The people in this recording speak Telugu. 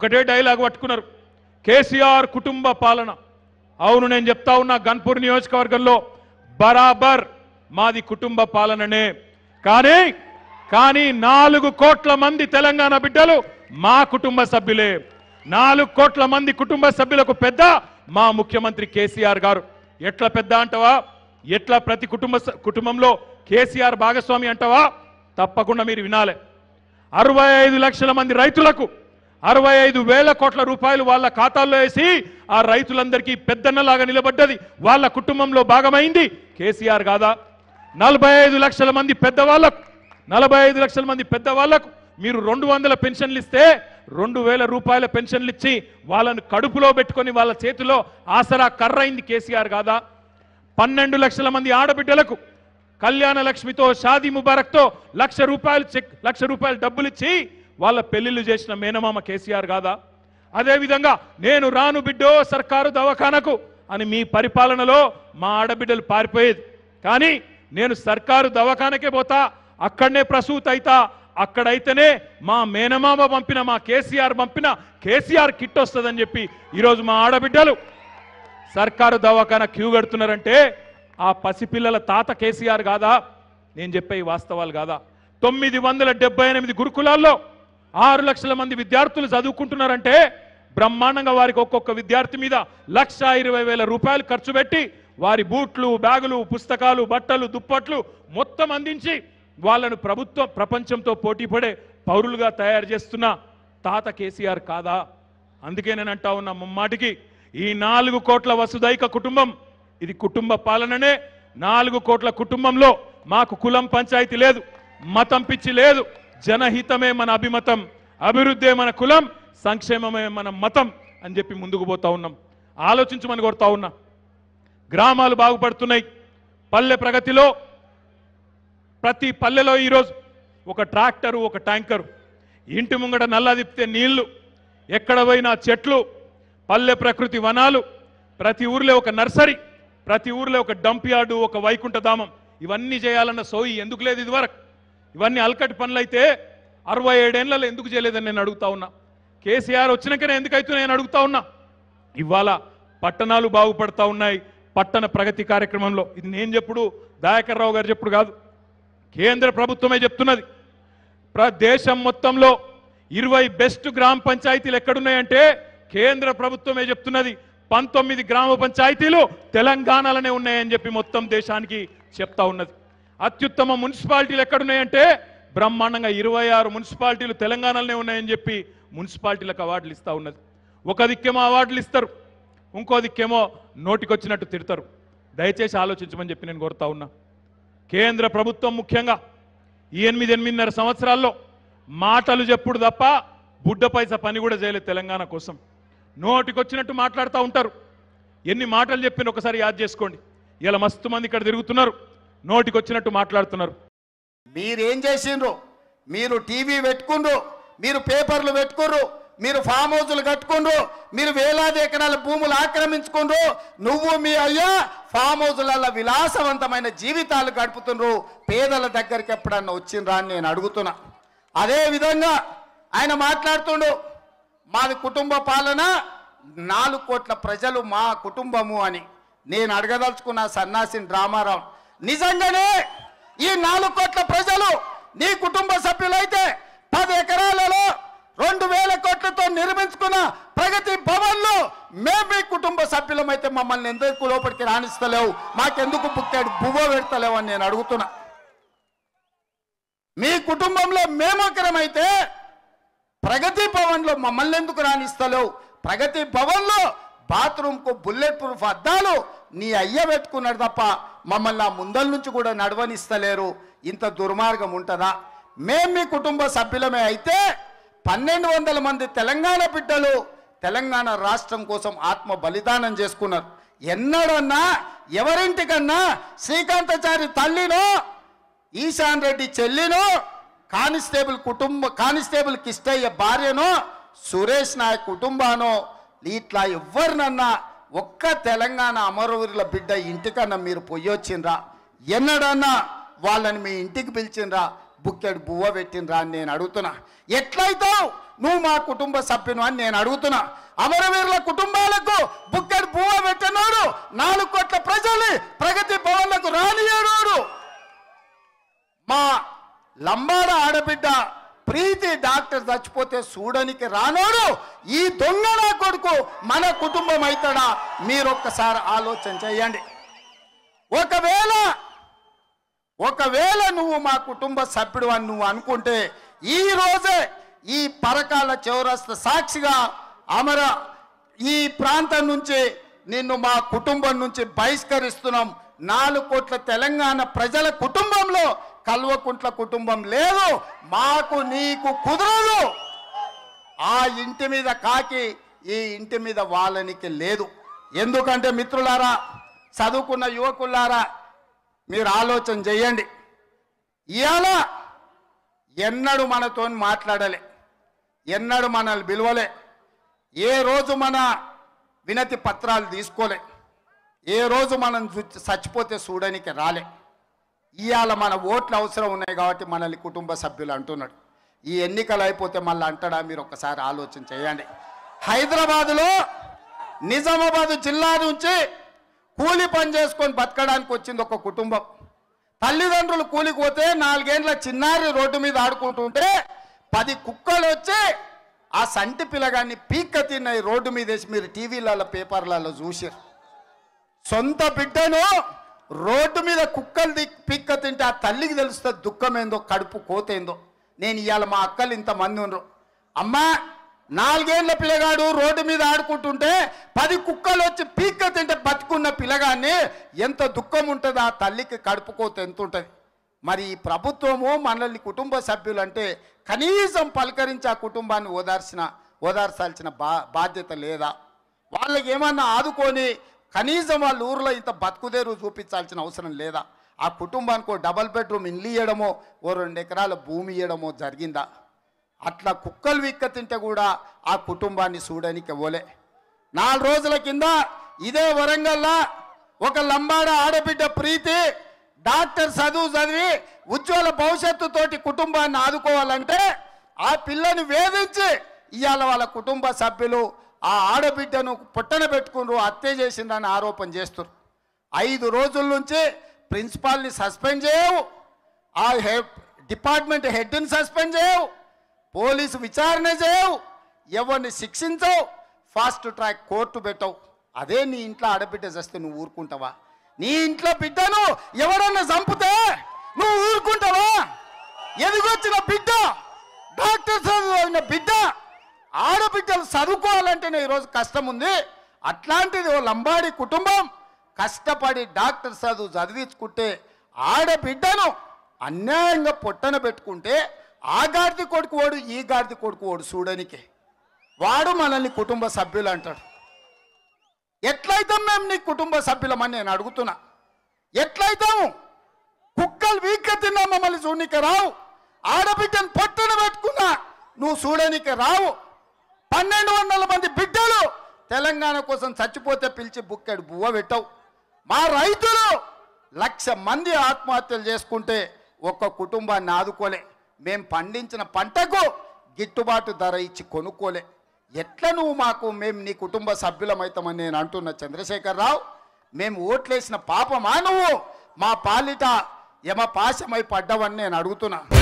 ఒకటే డైలాగ్ పట్టుకున్నారు కేసీఆర్ కుటుంబ పాలన అవును నేను చెప్తా ఉన్నా గన్పూర్ నియోజకవర్గంలో బరాబర్ మాది కుటుంబ పాలననే కానీ కానీ నాలుగు కోట్ల మంది తెలంగాణ బిడ్డలు మా కుటుంబ సభ్యులే నాలుగు కోట్ల మంది కుటుంబ సభ్యులకు పెద్ద మా ముఖ్యమంత్రి కేసీఆర్ గారు ఎట్లా పెద్ద అంటవా ఎట్లా ప్రతి కుటుంబ కుటుంబంలో కేసీఆర్ భాగస్వామి అంటవా తప్పకుండా మీరు వినాలి అరవై లక్షల మంది రైతులకు అరవై ఐదు వేల కోట్ల రూపాయలు వాళ్ళ ఖాతాల్లో వేసి ఆ రైతులందరికీ పెద్దన్నలాగా నిలబడ్డది వాళ్ళ కుటుంబంలో భాగమైంది కేసీఆర్ కాదా నలభై ఐదు లక్షల మంది పెద్దవాళ్లకు నలభై ఐదు లక్షల మంది పెద్దవాళ్లకు మీరు రెండు వందల పెన్షన్లు ఇస్తే రెండు వేల రూపాయల పెన్షన్లు ఇచ్చి వాళ్ళను కడుపులో పెట్టుకొని వాళ్ళ చేతిలో ఆసరా కర్రైంది కేసీఆర్ కాదా పన్నెండు లక్షల మంది ఆడబిడ్డలకు కళ్యాణ లక్ష్మితో షాదీ ముబారక్తో లక్ష రూపాయలు చెక్ లక్ష రూపాయలు డబ్బులు ఇచ్చి వాళ్ళ పెళ్లిళ్ళు చేసిన మేనమామ కేసీఆర్ కాదా అదేవిధంగా నేను రాను బిడ్డో సర్కారు దవాఖానకు అని మీ పరిపాలనలో మా ఆడబిడ్డలు పారిపోయేది కానీ నేను సర్కారు దవాఖానకే పోతా అక్కడనే ప్రసూత అయితా అక్కడైతేనే మా మేనమామ పంపిన మా కేసీఆర్ పంపిన కేసీఆర్ కిట్ వస్తుందని చెప్పి ఈరోజు మా ఆడబిడ్డలు సర్కారు దవాఖాన క్యూ కడుతున్నారంటే ఆ పసిపిల్లల తాత కేసీఆర్ కాదా నేను చెప్పే వాస్తవాలు కాదా తొమ్మిది వందల డెబ్బై ఎనిమిది గురుకులాల్లో ఆరు లక్షల మంది విద్యార్థులు చదువుకుంటున్నారంటే బ్రహ్మాండంగా వారికి ఒక్కొక్క విద్యార్థి మీద లక్ష ఇరవై వేల రూపాయలు ఖర్చు పెట్టి వారి బూట్లు బ్యాగులు పుస్తకాలు బట్టలు దుప్పట్లు మొత్తం అందించి వాళ్ళను ప్రభుత్వం ప్రపంచంతో పోటీపడే పౌరులుగా తయారు చేస్తున్న తాత కేసీఆర్ కాదా అందుకే నేను అంటా ఉన్న ముమ్మాటికి ఈ నాలుగు కోట్ల వసుదైక కుటుంబం ఇది కుటుంబ పాలననే నాలుగు కోట్ల కుటుంబంలో మాకు కులం పంచాయతీ లేదు మతం పిచ్చి లేదు జనహితమే మన అభిమతం అభివృద్ధే మన కులం సంక్షేమమే మన మతం అని చెప్పి ముందుకు పోతా ఉన్నాం ఆలోచించమని కోరుతా ఉన్నా గ్రామాలు బాగుపడుతున్నాయి పల్లె ప్రగతిలో ప్రతి పల్లెలో ఈరోజు ఒక ట్రాక్టరు ఒక ట్యాంకరు ఇంటి ముంగట నల్లా తిప్పితే నీళ్లు ఎక్కడ పోయినా చెట్లు పల్లె ప్రకృతి వనాలు ప్రతి ఊర్లో ఒక నర్సరీ ప్రతి ఊర్లో ఒక డంప్ యార్డు ఒక వైకుంఠధామం ఇవన్నీ చేయాలన్న సోయి ఎందుకు లేదు ఇదివరకు ఇవన్నీ అలకటి పనులైతే అరవై ఏడేళ్ళలో ఎందుకు చేయలేదని నేను అడుగుతా ఉన్నా కేసీఆర్ వచ్చినాకనే ఎందుకైతే నేను అడుగుతా ఉన్నా ఇవాళ పట్టణాలు బాగుపడతా ఉన్నాయి పట్టణ ప్రగతి కార్యక్రమంలో ఇది నేను చెప్పుడు దాయకర్ రావు గారు చెప్పుడు కాదు కేంద్ర ప్రభుత్వమే చెప్తున్నది దేశం మొత్తంలో ఇరవై బెస్ట్ గ్రామ పంచాయతీలు ఎక్కడున్నాయంటే కేంద్ర ప్రభుత్వమే చెప్తున్నది పంతొమ్మిది గ్రామ పంచాయతీలు తెలంగాణలోనే ఉన్నాయని చెప్పి మొత్తం దేశానికి చెప్తా ఉన్నది అత్యుత్తమ మున్సిపాలిటీలు ఎక్కడున్నాయంటే బ్రహ్మాండంగా ఇరవై ఆరు మున్సిపాలిటీలు తెలంగాణలోనే ఉన్నాయని చెప్పి మున్సిపాలిటీలకు అవార్డులు ఇస్తూ ఉన్నది ఒక దిక్కేమో అవార్డులు ఇస్తారు ఇంకో దిక్కేమో నోటికొచ్చినట్టు తిడతారు దయచేసి ఆలోచించమని చెప్పి నేను కోరుతా ఉన్నా కేంద్ర ప్రభుత్వం ముఖ్యంగా ఈ ఎనిమిది ఎనిమిదిన్నర సంవత్సరాల్లో మాటలు చెప్పుడు తప్ప బుడ్డ పైస పని కూడా చేయలేదు తెలంగాణ కోసం నోటికొచ్చినట్టు మాట్లాడుతూ ఉంటారు ఎన్ని మాటలు చెప్పిన ఒకసారి యాద్ చేసుకోండి ఇలా మస్తు మంది ఇక్కడ తిరుగుతున్నారు నోటికొచ్చినట్టు మాట్లాడుతున్నారు మీరేం చేసిండ్రు మీరు టీవీ పెట్టుకుండ్రు మీరు పేపర్లు పెట్టుకుర్రు మీరు ఫామ్ హౌజులు కట్టుకుండ్రు మీరు వేలాది ఎకరాల భూములు ఆక్రమించుకుండ్రు నువ్వు మీ అయ్యా ఫామ్ హౌజులలో విలాసవంతమైన జీవితాలు గడుపుతుండ్రు పేదల దగ్గరికి ఎప్పుడన్నా వచ్చిండ్రా అని నేను అడుగుతున్నా అదే విధంగా ఆయన మాట్లాడుతుండు మాది కుటుంబ పాలన నాలుగు కోట్ల ప్రజలు మా కుటుంబము అని నేను అడగదలుచుకున్న సన్నాసిని రామారావు నిజంగానే ఈ నాలుగు కోట్ల ప్రజలు నీ కుటుంబ సభ్యులైతే పది ఎకరాలలో రెండు వేల కోట్లతో నిర్మించుకున్న ప్రగతి భవన్లు మేము మీ కుటుంబ సభ్యులమైతే మమ్మల్ని ఎందుకు లోపలికి రాణిస్తలేవు మాకెందుకు పుట్టాడు బువ్వ పెడతలేవు అని నేను అడుగుతున్నా మీ కుటుంబంలో మేమొకరమైతే ప్రగతి భవన్లో మమ్మల్ని ఎందుకు రాణిస్తలేవు ప్రగతి భవన్లో బాత్రూమ్కు బుల్లెట్ ప్రూఫ్ అద్దాలు నీ అయ్య పెట్టుకున్నాడు తప్ప మమ్మల్ని ఆ ముందల నుంచి కూడా నడవనిస్తలేరు ఇంత దుర్మార్గం ఉంటుందా మేము మీ కుటుంబ సభ్యులమే అయితే పన్నెండు వందల మంది తెలంగాణ బిడ్డలు తెలంగాణ రాష్ట్రం కోసం ఆత్మ బలిదానం చేసుకున్నారు ఎన్నడన్నా ఎవరింటికన్నా శ్రీకాంతచారి తల్లినో ఈశాన్ రెడ్డి చెల్లినో కానిస్టేబుల్ కుటుంబ కానిస్టేబుల్ కిష్టయ్య భార్యనో సురేష్ నాయక్ కుటుంబానో ఇట్లా ఎవరినన్నా ఒక్క తెలంగాణ అమరవీరుల బిడ్డ ఇంటికన్నా మీరు పొయ్యొచ్చిండ్రా ఎన్నడన్నా వాళ్ళని మీ ఇంటికి పిలిచిండ్రా బుక్కెడు బువ్వ పెట్టినరా అని నేను అడుగుతున్నా ఎట్లయితావు నువ్వు మా కుటుంబ సభ్యును అని నేను అడుగుతున్నా అమరవీరుల కుటుంబాలకు బుక్కెడు బువ్వ పెట్టినోడు నాలుగు కోట్ల ప్రజల్ని ప్రగతి భవన్లకు రానియడోడు మా లంబాడ ఆడబిడ్డ ప్రీతి డాక్టర్ చచ్చిపోతే చూడనికి రానోడు ఈ దొంగ నా కొడుకు మన కుటుంబం అవుతాడా మీరొక్కసారి ఆలోచన చేయండి ఒకవేళ ఒకవేళ నువ్వు మా కుటుంబ సభ్యుడు అని నువ్వు అనుకుంటే ఈ రోజే ఈ పరకాల చౌరస్త సాక్షిగా అమర ఈ ప్రాంతం నుంచి నిన్ను మా కుటుంబం నుంచి బహిష్కరిస్తున్నాం నాలుగు కోట్ల తెలంగాణ ప్రజల కుటుంబంలో కల్వకుంట్ల కుటుంబం లేదు మాకు నీకు కుదరదు ఆ ఇంటి మీద కాకి ఈ ఇంటి మీద వాళ్ళనికి లేదు ఎందుకంటే మిత్రులారా చదువుకున్న యువకులారా మీరు ఆలోచన చేయండి ఇవాళ ఎన్నడు మనతో మాట్లాడలే ఎన్నడు మనల్ని పిలవలే ఏ రోజు మన వినతి పత్రాలు తీసుకోలే ఏ రోజు మనం చచ్చిపోతే చూడనికి రాలే ఇవాళ మన ఓట్లు అవసరం ఉన్నాయి కాబట్టి మనల్ని కుటుంబ సభ్యులు అంటున్నాడు ఈ ఎన్నికలు అయిపోతే మళ్ళీ అంటాడా మీరు ఒకసారి ఆలోచన చేయండి హైదరాబాదులో నిజామాబాదు జిల్లా నుంచి కూలి పని చేసుకొని బతకడానికి వచ్చింది ఒక కుటుంబం తల్లిదండ్రులు కూలికి పోతే నాలుగేండ్ల చిన్నారి రోడ్డు మీద ఆడుకుంటుంటే పది కుక్కలు వచ్చి ఆ సంటి పిల్లగాన్ని పీక్క తిన్నాయి రోడ్డు మీద వేసి మీరు టీవీలలో పేపర్లలో చూసారు సొంత బిడ్డను రోడ్డు మీద కుక్కలు పిక్క తింటే ఆ తల్లికి తెలుస్తుంది దుఃఖం ఏందో కడుపు కోతేందో నేను ఇవాళ మా అక్కలు ఇంతమంది ఉన్నారు అమ్మా నాలుగేళ్ల పిల్లగాడు రోడ్డు మీద ఆడుకుంటుంటే పది కుక్కలు వచ్చి పీక్క తింటే బతుకున్న పిల్లగాన్ని ఎంత దుఃఖం ఉంటుంది ఆ తల్లికి కడుపు కోత ఎంత ఉంటుంది మరి ఈ ప్రభుత్వము మనల్ని కుటుంబ సభ్యులు అంటే కనీసం పలకరించి ఆ కుటుంబాన్ని ఓదార్చిన ఓదార్చాల్సిన బా బాధ్యత లేదా వాళ్ళకి ఏమన్నా ఆదుకొని కనీసం వాళ్ళ ఊర్లో ఇంత బతుకుదేరు చూపించాల్సిన అవసరం లేదా ఆ కుటుంబానికి డబల్ బెడ్రూమ్ ఇల్లు ఇవ్వడమో ఓ రెండు ఎకరాల భూమి ఇవ్వడమో జరిగిందా అట్లా కుక్కలు విక్క తింటే కూడా ఆ కుటుంబాన్ని చూడడానికి ఇవ్వలే నాలుగు రోజుల కింద ఇదే వరంగల్లా ఒక లంబాడ ఆడబిడ్డ ప్రీతి డాక్టర్ చదువు చదివి ఉజ్వల భవిష్యత్తుతోటి కుటుంబాన్ని ఆదుకోవాలంటే ఆ పిల్లని వేధించి ఇవాళ వాళ్ళ కుటుంబ సభ్యులు ఆ ఆడబిడ్డను పుట్టన పెట్టుకుని హత్య చేసిందని ఆరోపణ చేస్తారు ఐదు రోజుల నుంచే ప్రిన్సిపాల్ని సస్పెండ్ చేయవు ఆ హెడ్ డిపార్ట్మెంట్ హెడ్ని సస్పెండ్ చేయవు పోలీసు విచారణ చేయవు ఎవరిని శిక్షించవు ఫాస్ట్ ట్రాక్ కోర్టు పెట్టవు అదే నీ ఇంట్లో ఆడబిడ్డ చేస్తే నువ్వు ఊరుకుంటావా నీ ఇంట్లో బిడ్డను ఎవరన్నా చంపితే నువ్వు ఊరుకుంటావా ఎదిగొచ్చిన బిడ్డ డాక్టర్ చదివిన బిడ్డ ఆడబిడ్డలు చదువుకోవాలంటేనే ఈరోజు కష్టం ఉంది అట్లాంటిది ఓ లంబాడి కుటుంబం కష్టపడి డాక్టర్ చదువు చదివించుకుంటే ఆడబిడ్డను అన్యాయంగా పొట్టన పెట్టుకుంటే ఆ గాడిది కొడుకు ఓడు ఈ గాడిది కొడుకు ఓడు చూడనికి వాడు మనల్ని కుటుంబ సభ్యులు అంటాడు ఎట్లయితే మేము నీ కుటుంబ అని నేను అడుగుతున్నా ఎట్లయితాము కుక్కలు వీక్క తిన్నా మమ్మల్ని చూడనికే రావు ఆడబిడ్డను పొట్టన పెట్టుకున్నా నువ్వు చూడనికే రావు పన్నెండు వందల మంది బిడ్డలు తెలంగాణ కోసం చచ్చిపోతే పిలిచి బుక్కెడు బువ్వ పెట్టవు మా రైతులు లక్ష మంది ఆత్మహత్యలు చేసుకుంటే ఒక్క కుటుంబాన్ని ఆదుకోలే మేము పండించిన పంటకు గిట్టుబాటు ధర ఇచ్చి కొనుక్కోలే ఎట్లా నువ్వు మాకు మేము నీ కుటుంబ సభ్యులమవుతామని నేను అంటున్న చంద్రశేఖరరావు మేము ఓట్లేసిన మా నువ్వు మా పాలిట యమ పాశమై పడ్డవని నేను అడుగుతున్నాను